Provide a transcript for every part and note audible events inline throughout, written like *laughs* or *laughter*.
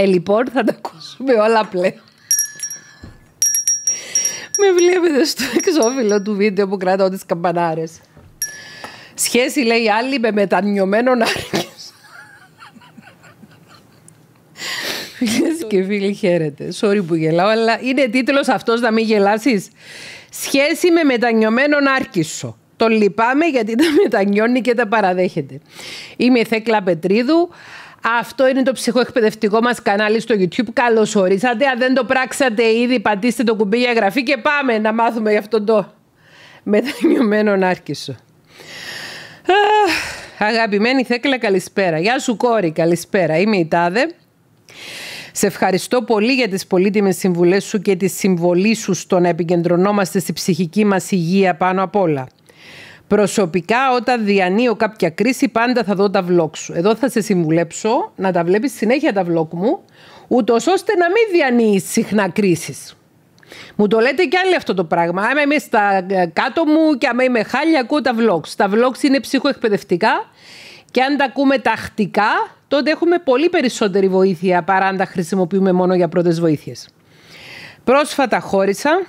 Ε, λοιπόν, θα τα ακούσουμε όλα πλέον. Με βλέπετε στο εξώφυλλο του βίντεο που κρατάω τις καμπανάρες. Σχέση λέει άλλη με μετανιωμένον άρκης. Φίλες και φίλοι χαίρετε. Sorry που γελάω, αλλά είναι τίτλος αυτός να μην γελάσεις. Σχέση με μετανιωμένον άρκισο. Το λυπάμαι γιατί τα μετανιώνει και τα παραδέχεται. Είμαι η Θέκλα Πετρίδου. Αυτό είναι το ψυχοεκπαιδευτικό μας κανάλι στο YouTube. Καλώς ορίσατε. Αν δεν το πράξατε ήδη, πατήστε το κουμπί για εγγραφή και πάμε να μάθουμε για αυτό το μετανιωμένο Νάρκησο. Αγαπημένη Θέκλα, καλησπέρα. Γεια σου κόρη, καλησπέρα. Είμαι η Τάδε. Σε ευχαριστώ πολύ για τις πολύτιμες συμβουλές σου και τη συμβολή σου στο να επικεντρωνόμαστε στη ψυχική μας υγεία πάνω απ' όλα. Προσωπικά, όταν διανύω κάποια κρίση, πάντα θα δω τα vlogs σου. Εδώ θα σε συμβουλέψω να τα βλέπεις συνέχεια τα vlogs μου, ούτως ώστε να μην διανύεις συχνά κρίσεις. Μου το λέτε κι άλλοι αυτό το πράγμα. Άμα είμαι στα ε, κάτω μου και άμα είμαι χάλια, ακούω τα vlogs. Τα vlogs είναι ψυχοεκπαιδευτικά και αν τα ακούμε τακτικά, τότε έχουμε πολύ περισσότερη βοήθεια παρά αν τα χρησιμοποιούμε μόνο για πρώτες βοήθειες. Πρόσφατα χώρισα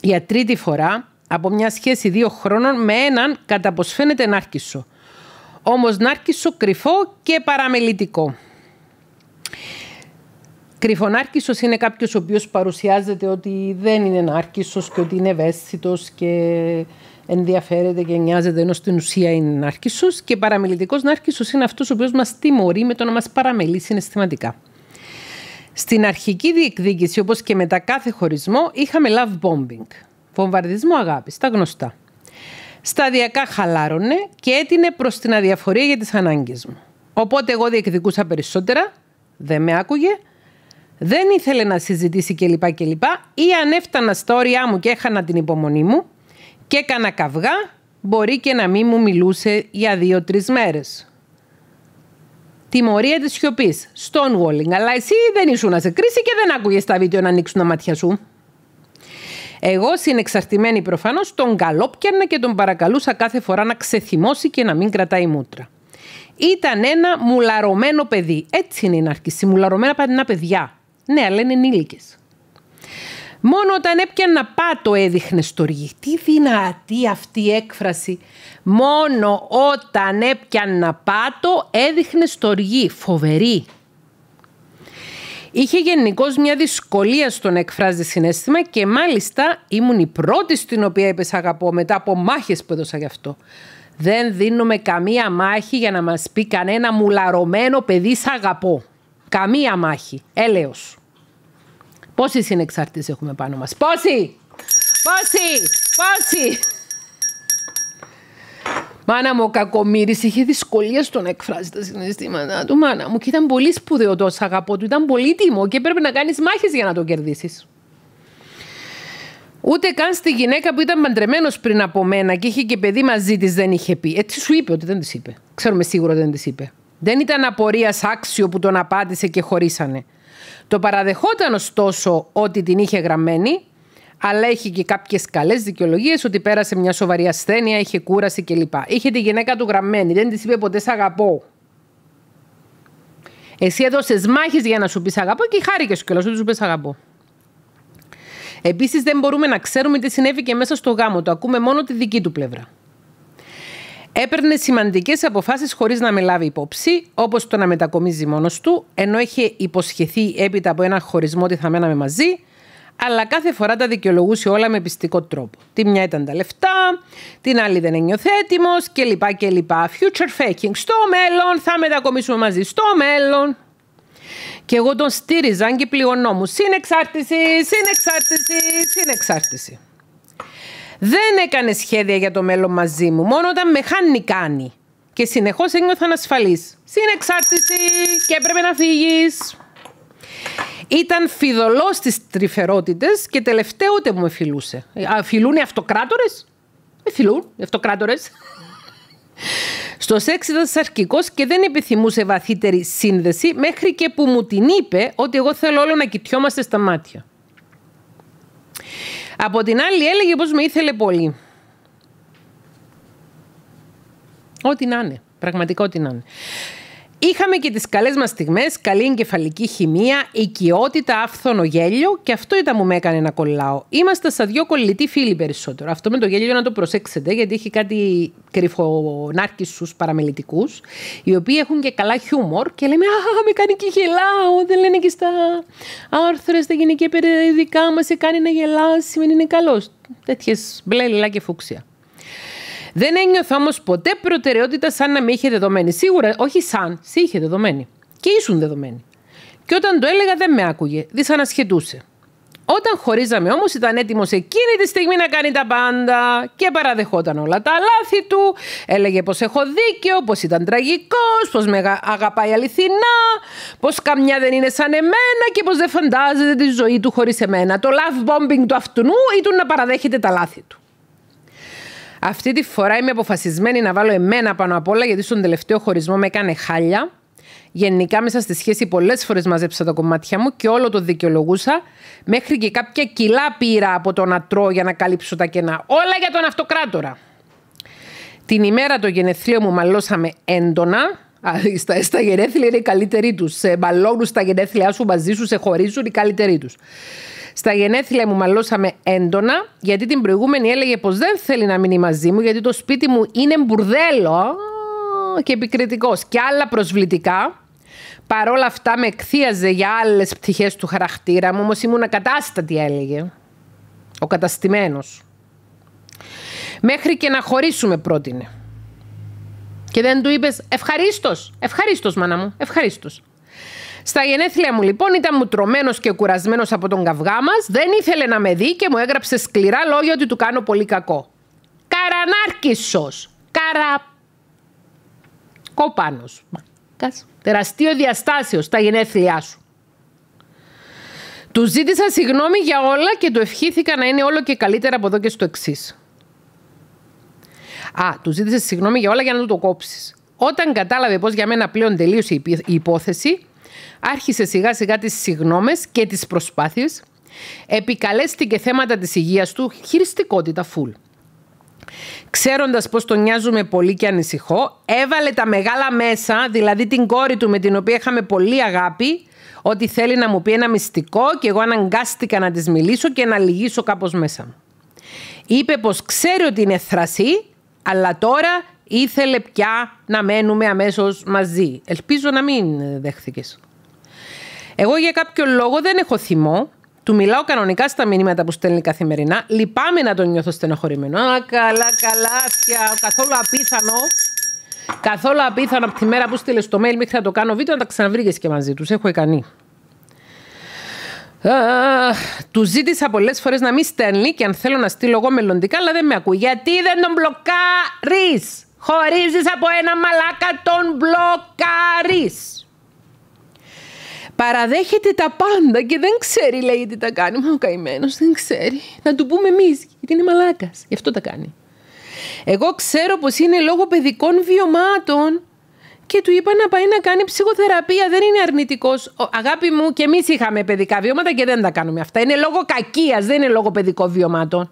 για τρίτη φορά από μια σχέση δύο χρόνων με έναν κατά πως φαίνεται νάρκισο. Όμως νάρκισο κρυφό και παραμελητικό. Κρυφονάρκισος είναι κάποιος ο οποίος παρουσιάζεται ότι δεν είναι νάρκισος και ότι είναι ευαίσθητος και ενδιαφέρεται και νοιάζεται ενώ στην ουσία είναι νάρκισος και παραμελητικός νάρκισος είναι αυτός ο οποίος μας τιμωρεί με το να μας παραμελεί συναισθηματικά. Στην αρχική διεκδίκηση όπως και μετά κάθε χωρισμό είχαμε love bombing. Βομβαρδισμό αγάπης, τα γνωστά. Σταδιακά χαλάρωνε και έτεινε προς την αδιαφορία για τις ανάγκες μου. Οπότε εγώ διεκδικούσα περισσότερα, δεν με άκουγε, δεν ήθελε να συζητήσει κλπ. κλπ. ή αν έφτανα στα όρια μου και έχανα την υπομονή μου και έκανα καυγά, μπορεί και να μην μου μιλούσε για δύο-τρει μέρες. Τιμωρία της σιωπής. Stonewalling. Αλλά εσύ δεν ήσουν σε κρίση και δεν άκουγες τα βίντεο να ανοίξουν τα μάτια σου. Εγώ συνεξαρτημένη προφανώς, τον καλόπιανα και τον παρακαλούσα κάθε φορά να ξεθυμώσει και να μην κρατάει μούτρα. Ήταν ένα μουλαρωμένο παιδί. Έτσι είναι η ναρκισή. Μουλαρωμένα παιδιά. Ναι, αλλά είναι ενήλικες. Μόνο όταν έπιανα πάτο έδειχνε στοργή. Τι δυνατή αυτή η έκφραση. Μόνο όταν έπιανα πάτο έδειχνε στοργή. Φοβερή. Είχε γενικώς μια δυσκολία στο να εκφράζει συνέστημα και μάλιστα ήμουν η πρώτη στην οποία είπες αγαπώ μετά από μάχες που έδωσα γι' αυτό. Δεν δίνουμε καμία μάχη για να μας πει κανένα μουλαρωμένο παιδί σ' αγαπώ. Καμία μάχη. Έλεος. Πόσοι συνεξαρτήσει έχουμε πάνω μας. Πόσοι. Πόσοι. Πόσοι. Μάνα μου, ο Κακομήρη είχε δυσκολίες στο να εκφράζει τα συναισθήματά του. Μάνα μου, και ήταν πολύ σπουδαίο το αγαπώ του. Ήταν πολύτιμο και έπρεπε να κάνεις μάχες για να το κερδίσεις. Ούτε καν στη γυναίκα που ήταν παντρεμένος πριν από μένα και είχε και παιδί μαζί της δεν είχε πει. Έτσι σου είπε ότι δεν της είπε. Ξέρουμε σίγουρα ότι δεν της είπε. Δεν ήταν απορίας άξιο που τον απάντησε και χωρίσανε. Το παραδεχόταν ωστόσο ότι την είχε γραμμένη αλλά έχει και κάποιες καλές δικαιολογίες ότι πέρασε μια σοβαρή ασθένεια, είχε κούραση κλπ. Είχε τη γυναίκα του γραμμένη, δεν της είπε ποτέ Σ' αγαπώ. Εσύ έδωσες μάχες για να σου πεις αγαπώ και χάρηκες σου κιόλας ότι σου πει αγαπώ. Επίσης, δεν μπορούμε να ξέρουμε τι συνέβη και μέσα στο γάμο το Ακούμε μόνο τη δική του πλευρά. Έπαιρνε σημαντικές αποφάσεις χωρίς να με λάβει υπόψη, όπως το να μετακομίζει μόνος του, ενώ είχε υποσχεθεί έπειτα από ένα χωρισμό ότι θα μέναμε μαζί, αλλά κάθε φορά τα δικαιολογούσε όλα με πιστικό τρόπο. Την μια ήταν τα λεφτά, την άλλη δεν ένιωθε έτοιμο κλπ. κλπ. Future faking. Στο μέλλον θα μετακομίσουμε μαζί. Στο μέλλον. Και εγώ τον στήριζαν και πληγωνόμουν. Συνεξάρτηση, συνεξάρτηση, συνεξάρτηση. Δεν έκανε σχέδια για το μέλλον μαζί μου, μόνο όταν με χάνει κάνει. Και συνεχώς ένιωθαν ασφαλή. Συνεξάρτηση και έπρεπε να φύγεις. Ήταν φιδωλός στις τρυφερότητες και τελευταίο ούτε μου με φιλούσε. Φιλούν οι αυτοκράτορες. Με φιλούν οι αυτοκράτορες. *laughs* Στο σεξ ήταν σαρκικός και δεν επιθυμούσε βαθύτερη σύνδεση, μέχρι και που μου την είπε ότι εγώ θέλω όλο να κοιτιόμαστε στα μάτια. Από την άλλη έλεγε πως με ήθελε πολύ. Ό,τι να είναι. Πραγματικό ό,τι να είναι. Είχαμε και τις καλές μας στιγμές, καλή εγκεφαλική χημεία, οικειότητα, άφθονο γέλιο και αυτό ήταν που με έκανε να κολλάω. Είμαστε σαν δυο κολλητοί φίλοι περισσότερο. Αυτό με το γέλιο να το προσέξετε γιατί έχει κάτι κρυφονάρκισους παραμελητικούς οι οποίοι έχουν και καλά χιούμορ και λέμε «Α, με κάνει και γελάω, δεν λένε και στα άρθρα, στα γενικά περιοδικά μας, σε κάνει να γελάσει, σημαίνει είναι καλός». Τέτοιες μπλε, λιλά και φούξια. Δεν ένιωθα όμως ποτέ προτεραιότητα σαν να με είχε δεδομένη. Σίγουρα, όχι σαν, σε είχε δεδομένη. Και ήσουν δεδομένη. Και όταν το έλεγα δεν με άκουγε, δυσανασχετούσε. Όταν χωρίζαμε όμως, ήταν έτοιμος εκείνη τη στιγμή να κάνει τα πάντα και παραδεχόταν όλα τα λάθη του. Έλεγε πως έχω δίκιο, πως ήταν τραγικός, πως με αγαπάει αληθινά, πως καμιά δεν είναι σαν εμένα και πως δεν φαντάζεται τη ζωή του χωρίς εμένα. Το love bombing του αυτού ή του να παραδέχεται τα λάθη του. Αυτή τη φορά είμαι αποφασισμένη να βάλω εμένα πάνω απ' όλα, γιατί στον τελευταίο χωρισμό με έκανε χάλια. Γενικά μέσα στη σχέση πολλές φορές μαζέψα τα κομμάτια μου και όλο το δικαιολογούσα. Μέχρι και κάποια κιλά πήρα από το να τρώω για να καλύψω τα κενά. Όλα για τον αυτοκράτορα. Την ημέρα το γενεθλίο μου μαλώσαμε έντονα. Στα, στα γενέθλια είναι οι καλύτεροι τους. Σε μαλώνουν στα γενέθλιά σου μαζί σου, σε χωρίζουν οι καλύτεροι τους. Στα γενέθλια μου μαλώσαμε έντονα, γιατί την προηγούμενη έλεγε πως δεν θέλει να μείνει μαζί μου, γιατί το σπίτι μου είναι μπουρδέλο και επικριτικός. Και άλλα προσβλητικά. Παρόλα αυτά με εκθίαζε για άλλες πτυχές του χαρακτήρα μου, όμως ήμουν ακατάστατη, έλεγε. Ο καταστημένος. Μέχρι και να χωρίσουμε πρότεινε. Και δεν του είπες ευχαρίστως. Ευχαρίστως, μάνα μου. Ευχαρίστως. Στα γενέθλια μου λοιπόν ήταν μου τρομένο και κουρασμένος από τον καυγά μας, δεν ήθελε να με δει και μου έγραψε σκληρά λόγια ότι του κάνω πολύ κακό. Καρανάρκησος. Καρα. Κοπάνο. Τεραστίο διαστάσιο στα γενέθλιά σου. Του ζήτησα συγγνώμη για όλα και του ευχήθηκα να είναι όλο και καλύτερα από εδώ και στο εξής. Α, του ζήτησε συγγνώμη για όλα για να του το κόψεις. Όταν κατάλαβε πως για μένα πλέον τελείωσε η υπόθεση, άρχισε σιγά σιγά τις συγνώμες και τις προσπάθειες, επικαλέστηκε θέματα της υγείας του, χειριστικότητα φουλ. Ξέροντας πώς τον νοιάζουμε πολύ και ανησυχώ, έβαλε τα μεγάλα μέσα, δηλαδή την κόρη του με την οποία είχαμε πολύ αγάπη, ότι θέλει να μου πει ένα μυστικό και εγώ αναγκάστηκα να της μιλήσω και να λυγίσω κάπως μέσα Είπε πως ξέρει ότι είναι θρασή, αλλά τώρα ήθελε πια να μένουμε αμέσως μαζί. Ελπίζω να μην δέχθηκες. Εγώ για κάποιο λόγο δεν έχω θυμό. Του μιλάω κανονικά στα μηνύματα που στέλνει καθημερινά. Λυπάμαι να τον νιώθω στενοχωρημένο. Α, καλά, καλά πια. Καθόλου απίθανο. Καθόλου απίθανο από τη μέρα που στείλες το mail μέχρι να το κάνω βίντεο να τα ξαναβρήκες και μαζί τους. Έχω ικανή. του ζήτησα πολλές φορές να μην στέλνει και αν θέλω να στείλω εγώ μελλοντικά, αλλά δεν με ακούει. Γιατί δεν τον μπλοκάρεις. Χωρίζεις από ένα μαλάκα, τον μπλοκάρεις. Παραδέχεται τα πάντα και δεν ξέρει, λέει, τι τα κάνει. Μα ο καημένος δεν ξέρει. Να του πούμε εμείς, γιατί είναι μαλάκας. Γι' αυτό τα κάνει. Εγώ ξέρω πως είναι λόγω παιδικών βιωμάτων και του είπα να πάει να κάνει ψυχοθεραπεία. Δεν είναι αρνητικός. Αγάπη μου, και εμείς είχαμε παιδικά βιώματα και δεν τα κάνουμε αυτά. Είναι λόγω κακίας, δεν είναι λόγω παιδικών βιωμάτων.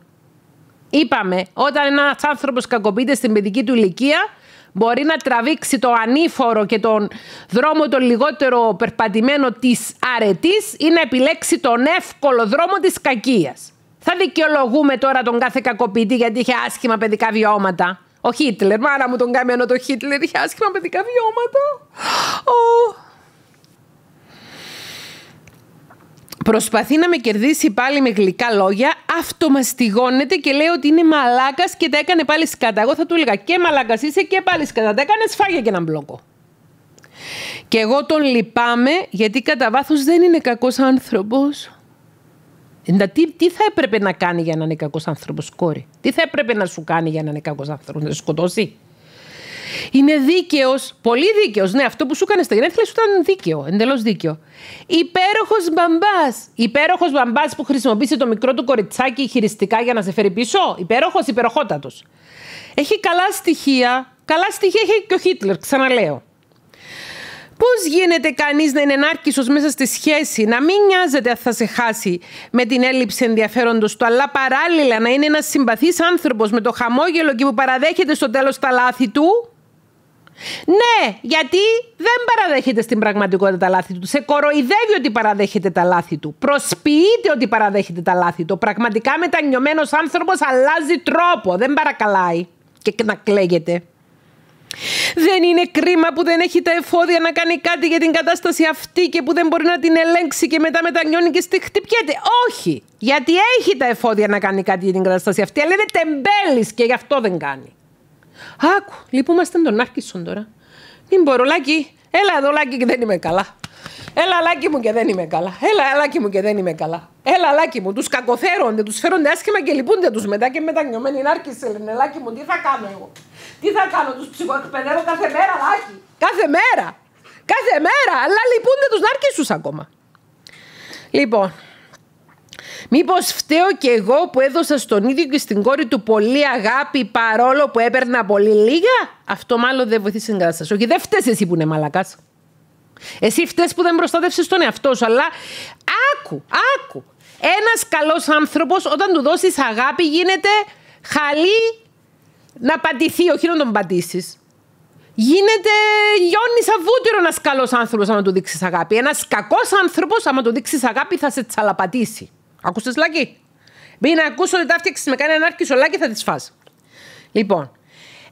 Είπαμε, όταν ένας άνθρωπος κακοποιείται στην παιδική του ηλικία, μπορεί να τραβήξει το ανήφορο και τον δρόμο το λιγότερο περπατημένο της αρετής ή να επιλέξει τον εύκολο δρόμο της κακίας. Θα δικαιολογούμε τώρα τον κάθε κακοποιητή γιατί είχε άσχημα παιδικά βιώματα. Ο Χίτλερ, μάνα μου τον καμένο το Χίτλερ είχε άσχημα παιδικά βιώματα. Oh. Προσπαθεί να με κερδίσει πάλι με γλυκά λόγια, αυτομαστιγώνεται και λέει ότι είναι μαλάκας και τα έκανε πάλι σκατά. Εγώ θα του έλεγα και μαλάκας είσαι και πάλι σκατά. Τα έκανες, σφάγια και έναν μπλόκο. Και εγώ τον λυπάμαι γιατί κατά βάθος δεν είναι κακός άνθρωπος. Ε, τι, τι θα έπρεπε να κάνει για να είναι κακός άνθρωπος, κόρη. Τι θα έπρεπε να σου κάνει για να είναι κακός άνθρωπος, να σε σκοτώσει. Είναι δίκαιος, πολύ δίκαιος. Ναι, αυτό που σου έκανε στα γενέθλια σου ήταν δίκαιο, εντελώς δίκαιο. Υπέροχος μπαμπάς. Υπέροχος μπαμπάς που χρησιμοποίησε το μικρό του κοριτσάκι χειριστικά για να σε φέρει πίσω. Υπέροχος, υπεροχότατος. Έχει καλά στοιχεία. Καλά στοιχεία έχει και ο Χίτλερ, ξαναλέω. Πώς γίνεται κανείς να είναι ενάρκησος μέσα στη σχέση, να μην νοιάζεται αν θα σε χάσει με την έλλειψη ενδιαφέροντος του, αλλά παράλληλα να είναι ένας συμπαθής άνθρωπος με το χαμόγελο και που παραδέχεται στο τέλος τα λάθη του. Ναι, γιατί δεν παραδέχεται στην πραγματικότητα τα λάθη του. Σε κοροϊδεύει ότι παραδέχεται τα λάθη του. Προσποιείται ότι παραδέχεται τα λάθη του. Πραγματικά μετανιωμένος άνθρωπος αλλάζει τρόπο. Δεν παρακαλάει και να κλαίγεται. Δεν είναι κρίμα που δεν έχει τα εφόδια να κάνει κάτι για την κατάσταση αυτή και που δεν μπορεί να την ελέγξει και μετά μετανιώνει και στη χτυπιέται. Όχι! Γιατί έχει τα εφόδια να κάνει κάτι για την κατάσταση αυτή, αλλά είναι τεμπέλης και γι' αυτό δεν κάνει. Άκου, λυπούμαστε τον Άρκισον τώρα. Μην μπορώ, Λάκη. Έλα εδώ, Λάκη, και δεν είμαι καλά. Έλα, Λάκη μου και δεν είμαι καλά. Έλα, Λάκη μου και δεν είμαι καλά. Έλα, Λάκη μου. Τους κακοθέρονται, τους φέρονται άσχημα και λυπούνται τους μετά και μετανιωμένοι. Άρκησε, λένε, Λάκη μου, τι θα κάνω εγώ. Τι θα κάνω, τους ψυχοεκπαιδεύω κάθε μέρα, Λάκη. Κάθε μέρα. Κάθε μέρα. Αλλά λυπούνται τους ακόμα. Λοιπόν, Μήπως φταίω και εγώ που έδωσα στον ίδιο και στην κόρη του πολύ αγάπη παρόλο που έπαιρνα πολύ λίγα. Αυτό μάλλον δεν βοηθήσει την κατάσταση. Όχι, δεν φταίει εσύ που είναι μάλακα. Εσύ φταίει που δεν προστάτευσες τον εαυτό σου, αλλά άκου, άκου. ένας καλός άνθρωπος όταν του δώσεις αγάπη γίνεται χαλή να πατηθεί, όχι να τον πατήσει. Γίνεται, λιώνει σαν βούτυρο ένας καλός άνθρωπος άμα του δείξεις αγάπη. Ένας κακός άνθρωπος, άμα του δείξεις αγάπη, θα σε τσαλαπατήσει. Ακούστε λάκι. Μπει να ακούσω ότι τα φτιάξει με κάνει ανάρκη σολάκι θα τη φά. Λοιπόν,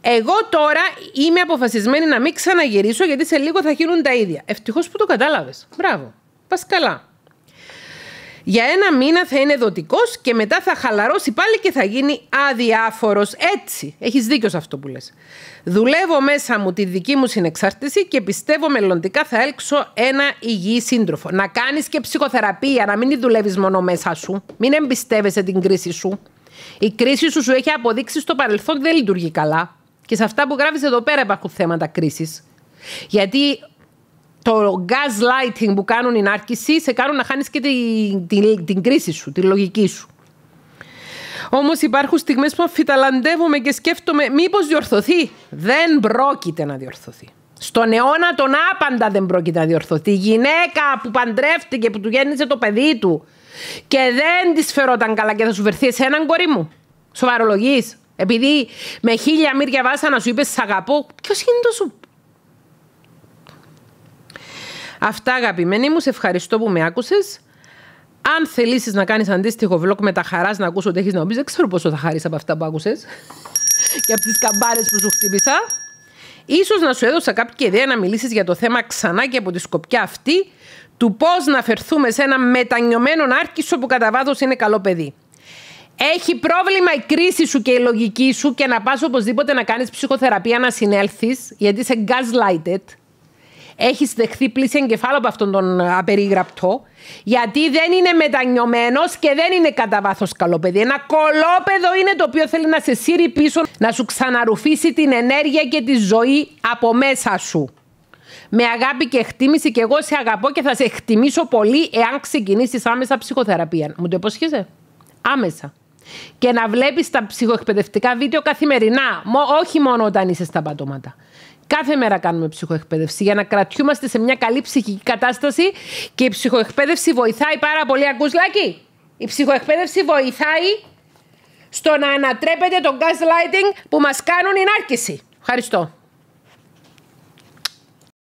εγώ τώρα είμαι αποφασισμένη να μην ξαναγυρίσω γιατί σε λίγο θα γίνουν τα ίδια. Ευτυχώς που το κατάλαβες. Μπράβο. Πας καλά. Για ένα μήνα θα είναι δοτικός και μετά θα χαλαρώσει πάλι και θα γίνει αδιάφορος. Έτσι. Έχεις δίκιο σε αυτό που λες. Δουλεύω μέσα μου τη δική μου συνεξάρτηση και πιστεύω μελλοντικά θα έλξω ένα υγιή σύντροφο. Να κάνεις και ψυχοθεραπεία, να μην δουλεύεις μόνο μέσα σου. Μην εμπιστεύεσαι την κρίση σου. Η κρίση σου σου έχει αποδείξει στο παρελθόν δεν λειτουργεί καλά. Και σε αυτά που γράφεις εδώ πέρα υπάρχουν θέματα κρίσης. Γιατί το gaslighting που κάνουν οι νάρκησοι σε κάνουν να χάνεις και την, την, την κρίση σου, τη λογική σου. Όμως υπάρχουν στιγμές που αφιταλαντεύομαι και σκέφτομαι μήπως διορθωθεί. Δεν πρόκειται να διορθωθεί. Στον αιώνα τον άπαντα δεν πρόκειται να διορθωθεί. Η γυναίκα που παντρεύτηκε, που του γέννησε το παιδί του και δεν της φερόταν καλά και θα σου σε εσέναν κορί μου. Σοβαρολογείς. Επειδή με χίλια μύρια βάσα να σου είπες Σ' αγαπώ, ποιος είναι το σου Αυτά αγαπημένοι μου, σε ευχαριστώ που με άκουσες. Αν θέλήσει να κάνεις αντίστοιχο vlog με τα χαράς να ακούσω ότι έχεις να μου δεν ξέρω πόσο θα χαρείς από αυτά που άκουσες *laughs* και από τις καμπάρες που σου χτύπησα. Σω να σου έδωσα κάποια ιδέα να μιλήσεις για το θέμα ξανά και από τη σκοπιά αυτή του πώς να φερθούμε σε ένα μετανιωμένο άρκισο που κατά βάθος είναι καλό παιδί. Έχει πρόβλημα η κρίση σου και η λογική σου και να πας οπωσδήποτε να κάνεις ψυχοθεραπεία να συνέλθει γιατί είσαι gaslighted έχεις δεχθεί πλήση εγκεφάλου από αυτόν τον απερίγραπτο, γιατί δεν είναι μετανιωμένος και δεν είναι κατά βάθος καλό παιδί. Ένα κολόπεδο είναι το οποίο θέλει να σε σύρει πίσω, να σου ξαναρουφήσει την ενέργεια και τη ζωή από μέσα σου. Με αγάπη και εκτίμηση και εγώ σε αγαπώ και θα σε εκτιμήσω πολύ εάν ξεκινήσεις άμεσα ψυχοθεραπεία. Μου το υποσχέσαι. Άμεσα. Και να βλέπεις τα ψυχοεκπαιδευτικά βίντεο καθημερινά. όχι μόνο όταν είσαι στα πατώματα. Κάθε μέρα κάνουμε ψυχοεκπαίδευση για να κρατιούμαστε σε μια καλή ψυχική κατάσταση και η ψυχοεκπαίδευση βοηθάει πάρα πολύ. Ακούς, Η ψυχοεκπαίδευση βοηθάει στο να ανατρέπεται το gaslighting που μας κάνουν η νάρκηση. Ευχαριστώ.